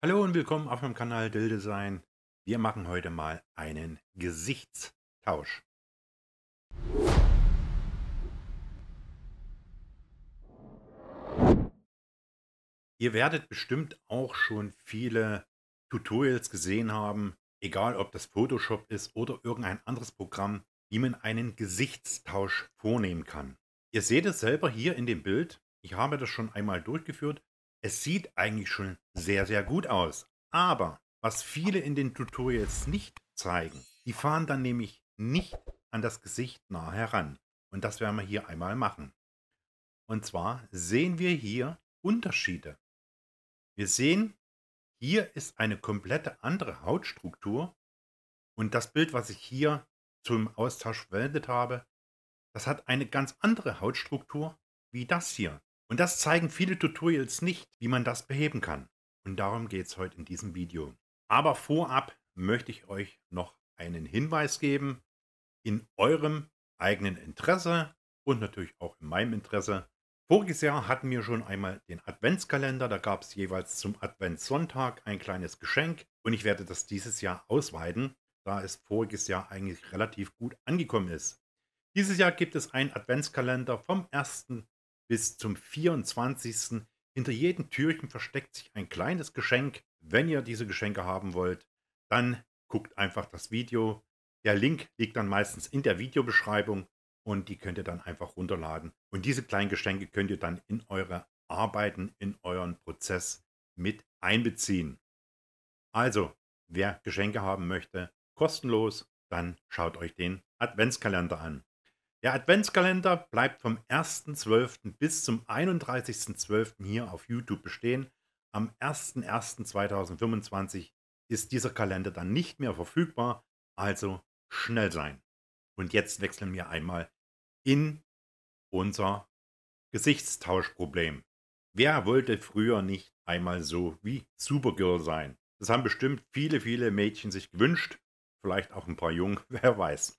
Hallo und willkommen auf meinem Kanal Dildesign. Wir machen heute mal einen Gesichtstausch. Ihr werdet bestimmt auch schon viele Tutorials gesehen haben, egal ob das Photoshop ist oder irgendein anderes Programm, wie man einen Gesichtstausch vornehmen kann. Ihr seht es selber hier in dem Bild. Ich habe das schon einmal durchgeführt es sieht eigentlich schon sehr, sehr gut aus. Aber was viele in den Tutorials nicht zeigen, die fahren dann nämlich nicht an das Gesicht nah heran. Und das werden wir hier einmal machen. Und zwar sehen wir hier Unterschiede. Wir sehen, hier ist eine komplette andere Hautstruktur. Und das Bild, was ich hier zum Austausch verwendet habe, das hat eine ganz andere Hautstruktur wie das hier. Und das zeigen viele Tutorials nicht, wie man das beheben kann. Und darum geht es heute in diesem Video. Aber vorab möchte ich euch noch einen Hinweis geben. In eurem eigenen Interesse und natürlich auch in meinem Interesse. Voriges Jahr hatten wir schon einmal den Adventskalender. Da gab es jeweils zum Adventssonntag ein kleines Geschenk. Und ich werde das dieses Jahr ausweiten, da es voriges Jahr eigentlich relativ gut angekommen ist. Dieses Jahr gibt es einen Adventskalender vom 1 bis zum 24. Hinter jedem Türchen versteckt sich ein kleines Geschenk. Wenn ihr diese Geschenke haben wollt, dann guckt einfach das Video. Der Link liegt dann meistens in der Videobeschreibung und die könnt ihr dann einfach runterladen. Und diese kleinen Geschenke könnt ihr dann in eure Arbeiten, in euren Prozess mit einbeziehen. Also, wer Geschenke haben möchte, kostenlos, dann schaut euch den Adventskalender an. Der Adventskalender bleibt vom 1.12. bis zum 31.12. hier auf YouTube bestehen. Am 1.1.2025 ist dieser Kalender dann nicht mehr verfügbar, also schnell sein. Und jetzt wechseln wir einmal in unser Gesichtstauschproblem. Wer wollte früher nicht einmal so wie Supergirl sein? Das haben bestimmt viele, viele Mädchen sich gewünscht, vielleicht auch ein paar Jungen, wer weiß.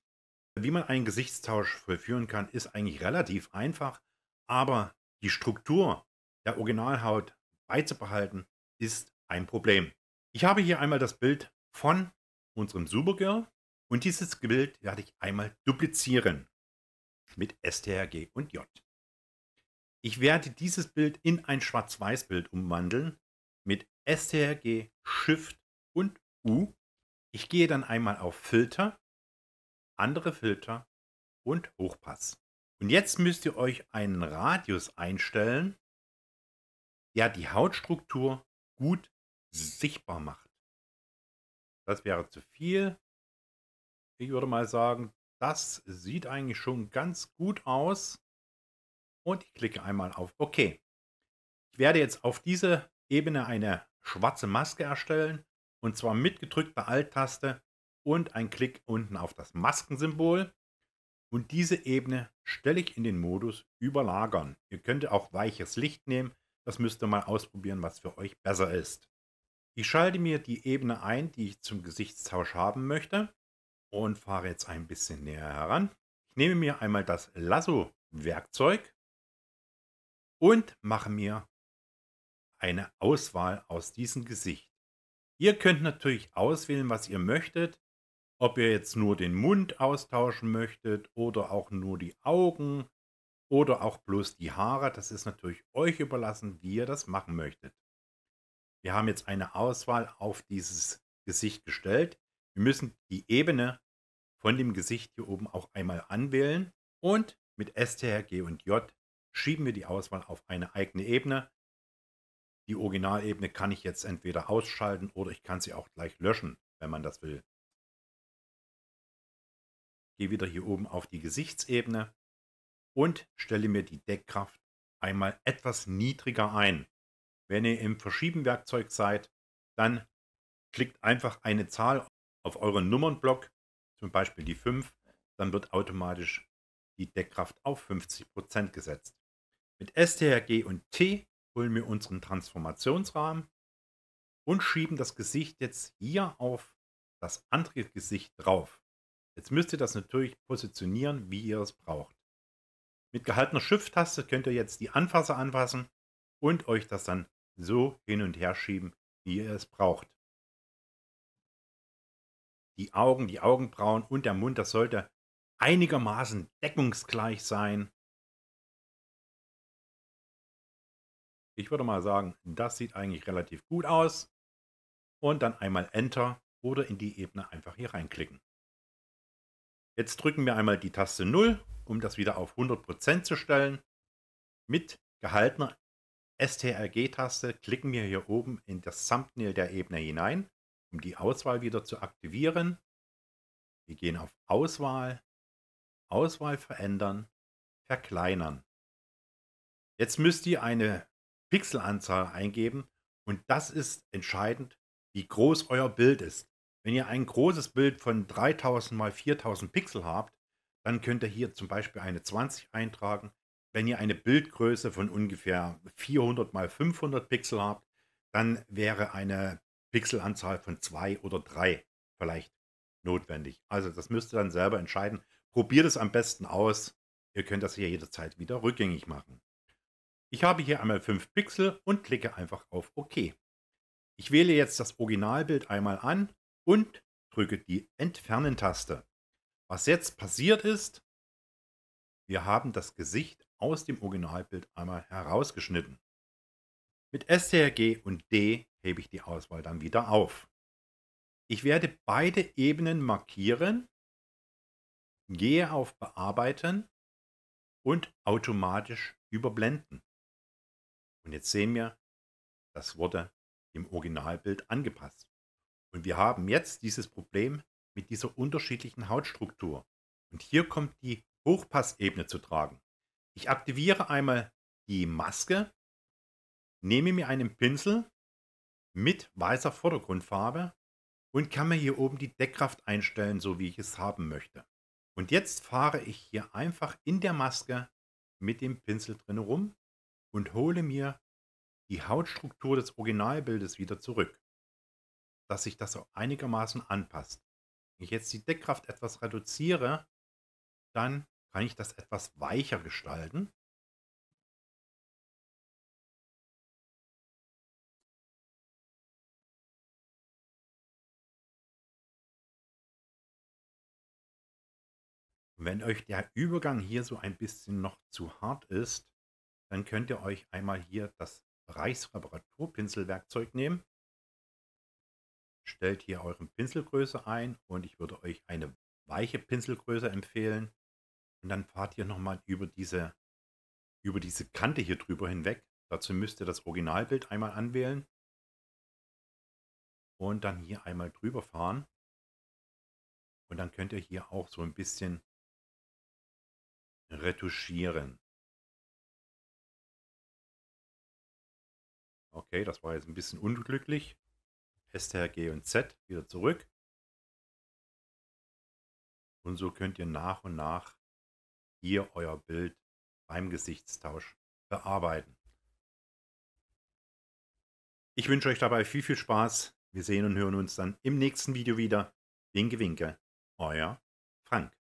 Wie man einen Gesichtstausch vollführen kann, ist eigentlich relativ einfach, aber die Struktur der Originalhaut beizubehalten ist ein Problem. Ich habe hier einmal das Bild von unserem Supergirl und dieses Bild werde ich einmal duplizieren mit STRG und J. Ich werde dieses Bild in ein Schwarz-Weiß-Bild umwandeln mit STRG, Shift und U. Ich gehe dann einmal auf Filter andere Filter und Hochpass. Und jetzt müsst ihr euch einen Radius einstellen, der die Hautstruktur gut sichtbar macht. Das wäre zu viel. Ich würde mal sagen, das sieht eigentlich schon ganz gut aus. Und ich klicke einmal auf OK. Ich werde jetzt auf diese Ebene eine schwarze Maske erstellen und zwar mit gedrückter Alt-Taste und ein Klick unten auf das Maskensymbol. Und diese Ebene stelle ich in den Modus Überlagern. Ihr könnt auch weiches Licht nehmen. Das müsst ihr mal ausprobieren, was für euch besser ist. Ich schalte mir die Ebene ein, die ich zum Gesichtstausch haben möchte und fahre jetzt ein bisschen näher heran. Ich nehme mir einmal das Lasso-Werkzeug und mache mir eine Auswahl aus diesem Gesicht. Ihr könnt natürlich auswählen, was ihr möchtet ob ihr jetzt nur den Mund austauschen möchtet oder auch nur die Augen oder auch bloß die Haare. Das ist natürlich euch überlassen, wie ihr das machen möchtet. Wir haben jetzt eine Auswahl auf dieses Gesicht gestellt. Wir müssen die Ebene von dem Gesicht hier oben auch einmal anwählen und mit STR, und J schieben wir die Auswahl auf eine eigene Ebene. Die Originalebene kann ich jetzt entweder ausschalten oder ich kann sie auch gleich löschen, wenn man das will gehe wieder hier oben auf die Gesichtsebene und stelle mir die Deckkraft einmal etwas niedriger ein. Wenn ihr im Verschiebenwerkzeug seid, dann klickt einfach eine Zahl auf euren Nummernblock, zum Beispiel die 5, dann wird automatisch die Deckkraft auf 50% gesetzt. Mit STRG und T holen wir unseren Transformationsrahmen und schieben das Gesicht jetzt hier auf das andere Gesicht drauf. Jetzt müsst ihr das natürlich positionieren, wie ihr es braucht. Mit gehaltener Shift-Taste könnt ihr jetzt die Anfasser anfassen und euch das dann so hin und her schieben, wie ihr es braucht. Die Augen, die Augenbrauen und der Mund, das sollte einigermaßen deckungsgleich sein. Ich würde mal sagen, das sieht eigentlich relativ gut aus. Und dann einmal Enter oder in die Ebene einfach hier reinklicken. Jetzt drücken wir einmal die Taste 0, um das wieder auf 100% zu stellen. Mit gehaltener STRG-Taste klicken wir hier oben in das Thumbnail der Ebene hinein, um die Auswahl wieder zu aktivieren. Wir gehen auf Auswahl, Auswahl verändern, verkleinern. Jetzt müsst ihr eine Pixelanzahl eingeben und das ist entscheidend, wie groß euer Bild ist. Wenn ihr ein großes Bild von 3000 x 4000 Pixel habt, dann könnt ihr hier zum Beispiel eine 20 eintragen. Wenn ihr eine Bildgröße von ungefähr 400 x 500 Pixel habt, dann wäre eine Pixelanzahl von 2 oder 3 vielleicht notwendig. Also das müsst ihr dann selber entscheiden. Probiert es am besten aus. Ihr könnt das hier jederzeit wieder rückgängig machen. Ich habe hier einmal 5 Pixel und klicke einfach auf OK. Ich wähle jetzt das Originalbild einmal an und drücke die Entfernen-Taste. Was jetzt passiert ist, wir haben das Gesicht aus dem Originalbild einmal herausgeschnitten. Mit STRG und D hebe ich die Auswahl dann wieder auf. Ich werde beide Ebenen markieren, gehe auf Bearbeiten und automatisch überblenden. Und jetzt sehen wir, das wurde im Originalbild angepasst. Und wir haben jetzt dieses Problem mit dieser unterschiedlichen Hautstruktur. Und hier kommt die Hochpassebene zu tragen. Ich aktiviere einmal die Maske, nehme mir einen Pinsel mit weißer Vordergrundfarbe und kann mir hier oben die Deckkraft einstellen, so wie ich es haben möchte. Und jetzt fahre ich hier einfach in der Maske mit dem Pinsel drin rum und hole mir die Hautstruktur des Originalbildes wieder zurück dass sich das auch einigermaßen anpasst. Wenn ich jetzt die Deckkraft etwas reduziere, dann kann ich das etwas weicher gestalten. Wenn euch der Übergang hier so ein bisschen noch zu hart ist, dann könnt ihr euch einmal hier das Reichsreparaturpinselwerkzeug nehmen stellt hier eure Pinselgröße ein und ich würde euch eine weiche Pinselgröße empfehlen. Und dann fahrt ihr nochmal über diese, über diese Kante hier drüber hinweg. Dazu müsst ihr das Originalbild einmal anwählen und dann hier einmal drüber fahren. Und dann könnt ihr hier auch so ein bisschen retuschieren. Okay, das war jetzt ein bisschen unglücklich. STRG und Z wieder zurück. Und so könnt ihr nach und nach hier euer Bild beim Gesichtstausch bearbeiten. Ich wünsche euch dabei viel, viel Spaß. Wir sehen und hören uns dann im nächsten Video wieder. Winke, winke, euer Frank.